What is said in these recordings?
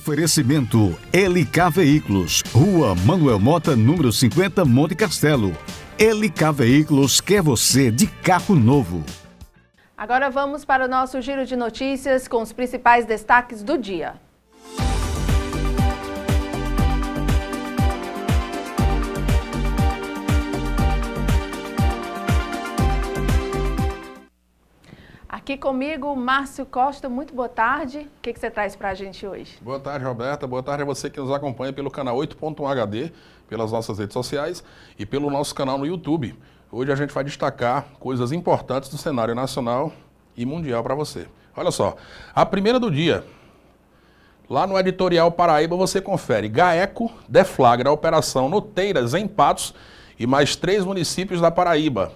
Oferecimento LK Veículos, Rua Manuel Mota, número 50, Monte Castelo. LK Veículos quer você de carro novo. Agora vamos para o nosso giro de notícias com os principais destaques do dia. Aqui comigo, Márcio Costa, muito boa tarde. O que, que você traz para a gente hoje? Boa tarde, Roberta. Boa tarde a você que nos acompanha pelo canal 8.1 HD, pelas nossas redes sociais e pelo nosso canal no YouTube. Hoje a gente vai destacar coisas importantes do cenário nacional e mundial para você. Olha só, a primeira do dia. Lá no Editorial Paraíba você confere. GAECO deflagra a operação Noteiras em Patos e mais três municípios da Paraíba.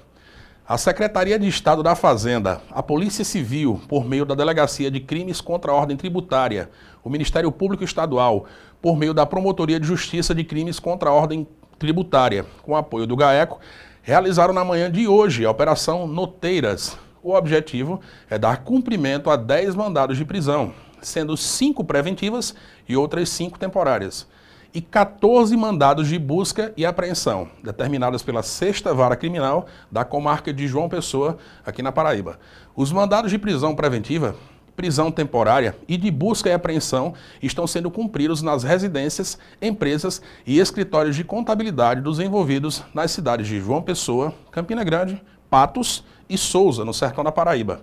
A Secretaria de Estado da Fazenda, a Polícia Civil, por meio da Delegacia de Crimes contra a Ordem Tributária, o Ministério Público Estadual, por meio da Promotoria de Justiça de Crimes contra a Ordem Tributária, com apoio do GAECO, realizaram na manhã de hoje a Operação Noteiras. O objetivo é dar cumprimento a 10 mandados de prisão, sendo cinco preventivas e outras cinco temporárias e 14 mandados de busca e apreensão, determinados pela Sexta Vara Criminal da comarca de João Pessoa, aqui na Paraíba. Os mandados de prisão preventiva prisão temporária e de busca e apreensão estão sendo cumpridos nas residências, empresas e escritórios de contabilidade dos envolvidos nas cidades de João Pessoa, Campina Grande, Patos e Souza, no sertão da Paraíba.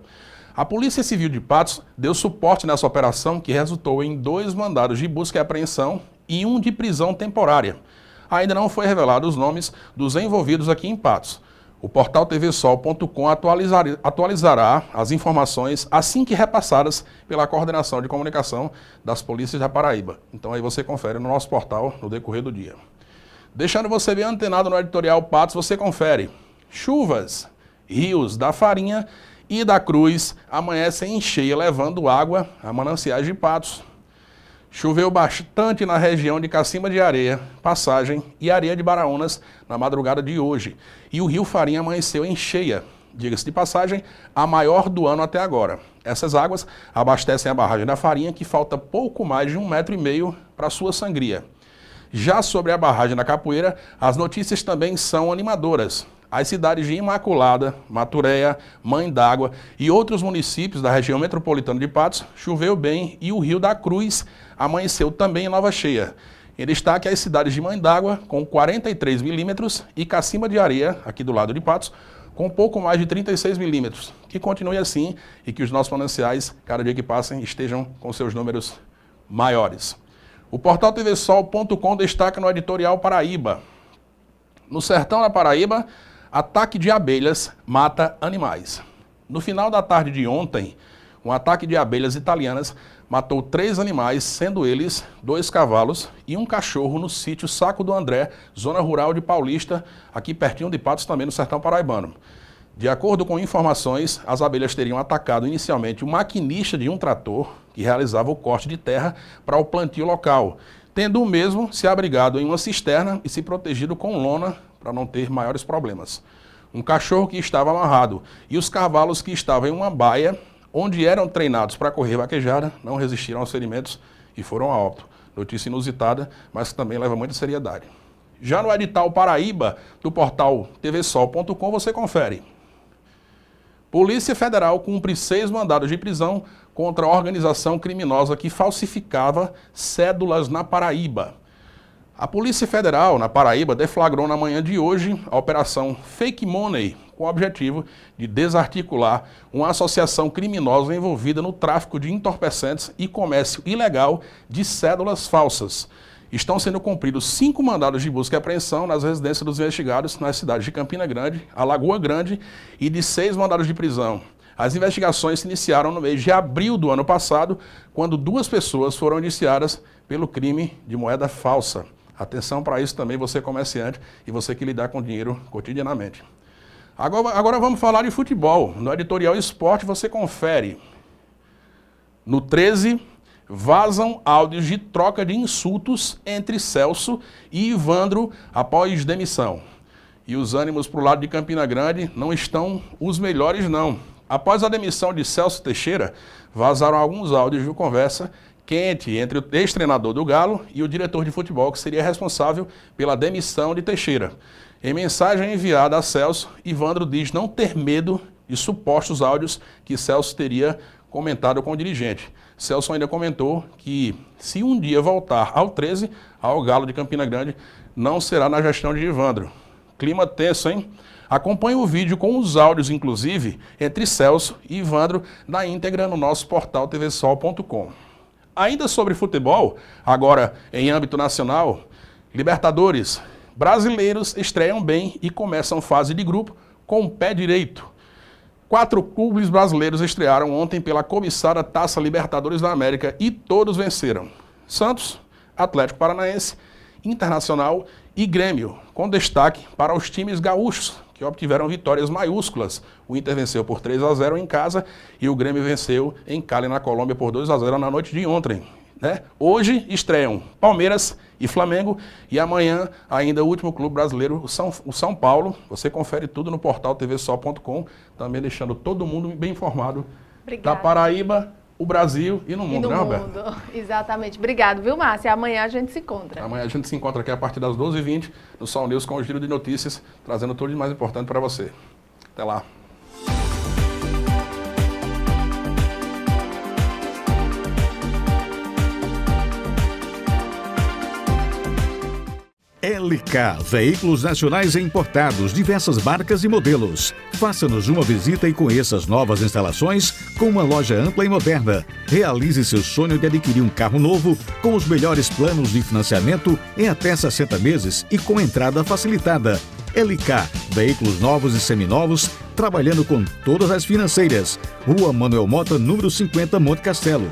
A Polícia Civil de Patos deu suporte nessa operação que resultou em dois mandados de busca e apreensão e um de prisão temporária. Ainda não foi revelado os nomes dos envolvidos aqui em Patos. O portal tvsol.com atualizará as informações assim que repassadas pela coordenação de comunicação das polícias da Paraíba. Então aí você confere no nosso portal no decorrer do dia. Deixando você bem antenado no editorial Patos, você confere. Chuvas, rios da Farinha e da Cruz amanhecem em cheia, levando água a mananciais de Patos. Choveu bastante na região de Cacimba de Areia, Passagem e Areia de Baraunas na madrugada de hoje. E o rio Farinha amanheceu em cheia, diga-se de passagem, a maior do ano até agora. Essas águas abastecem a barragem da Farinha, que falta pouco mais de um metro e meio para sua sangria. Já sobre a barragem da Capoeira, as notícias também são animadoras as cidades de Imaculada, Maturéia, Mãe d'Água e outros municípios da região metropolitana de Patos, choveu bem e o Rio da Cruz amanheceu também em nova cheia. Em destaque, as cidades de Mãe d'Água, com 43 milímetros, e Cacimba de Areia, aqui do lado de Patos, com pouco mais de 36 milímetros. Que continue assim e que os nossos mananciais, cada dia que passem, estejam com seus números maiores. O portal tvsol.com destaca no editorial Paraíba. No sertão da Paraíba, Ataque de abelhas mata animais. No final da tarde de ontem, um ataque de abelhas italianas matou três animais, sendo eles dois cavalos e um cachorro no sítio Saco do André, zona rural de Paulista, aqui pertinho de Patos, também no sertão paraibano. De acordo com informações, as abelhas teriam atacado inicialmente o maquinista de um trator que realizava o corte de terra para o plantio local, tendo o mesmo se abrigado em uma cisterna e se protegido com lona para não ter maiores problemas. Um cachorro que estava amarrado e os cavalos que estavam em uma baia, onde eram treinados para correr vaquejada, não resistiram aos ferimentos e foram a óbito. Notícia inusitada, mas que também leva muita seriedade. Já no edital Paraíba, do portal tvsol.com, você confere. Polícia Federal cumpre seis mandados de prisão contra a organização criminosa que falsificava cédulas na Paraíba. A Polícia Federal, na Paraíba, deflagrou na manhã de hoje a Operação Fake Money, com o objetivo de desarticular uma associação criminosa envolvida no tráfico de entorpecentes e comércio ilegal de cédulas falsas. Estão sendo cumpridos cinco mandados de busca e apreensão nas residências dos investigados nas cidades de Campina Grande, Alagoa Grande e de seis mandados de prisão. As investigações se iniciaram no mês de abril do ano passado, quando duas pessoas foram indiciadas pelo crime de moeda falsa. Atenção para isso também, você comerciante e você que lidar com dinheiro cotidianamente. Agora, agora vamos falar de futebol. No editorial Esporte você confere. No 13, vazam áudios de troca de insultos entre Celso e Ivandro após demissão. E os ânimos para o lado de Campina Grande não estão os melhores, não. Após a demissão de Celso Teixeira, vazaram alguns áudios de conversa quente entre o ex-treinador do Galo e o diretor de futebol, que seria responsável pela demissão de Teixeira. Em mensagem enviada a Celso, Ivandro diz não ter medo de supostos áudios que Celso teria comentado com o dirigente. Celso ainda comentou que se um dia voltar ao 13, ao Galo de Campina Grande, não será na gestão de Ivandro. Clima tenso, hein? Acompanhe o vídeo com os áudios, inclusive, entre Celso e Ivandro, na íntegra no nosso portal tvsol.com. Ainda sobre futebol, agora em âmbito nacional, Libertadores, brasileiros estreiam bem e começam fase de grupo com o pé direito. Quatro clubes brasileiros estrearam ontem pela comissária Taça Libertadores da América e todos venceram. Santos, Atlético Paranaense, Internacional e Grêmio, com destaque para os times gaúchos, que obtiveram vitórias maiúsculas. O Inter venceu por 3 a 0 em casa e o Grêmio venceu em Cali, na Colômbia, por 2 a 0 na noite de ontem. Né? Hoje estreiam Palmeiras e Flamengo e amanhã ainda o último clube brasileiro, o São, o São Paulo. Você confere tudo no portal tvsol.com, também deixando todo mundo bem informado Obrigada. da Paraíba o Brasil e no mundo, e no né, Roberto? mundo. Exatamente. Obrigado, viu, Márcia? Amanhã a gente se encontra. Amanhã a gente se encontra aqui a partir das 12h20 no Sal News com o Giro de Notícias, trazendo tudo de mais importante para você. Até lá. LK Veículos Nacionais e Importados, diversas marcas e modelos. Faça-nos uma visita e conheça as novas instalações com uma loja ampla e moderna. Realize seu sonho de adquirir um carro novo com os melhores planos de financiamento em até 60 meses e com entrada facilitada. LK, veículos novos e seminovos, trabalhando com todas as financeiras. Rua Manuel Mota, número 50, Monte Castelo.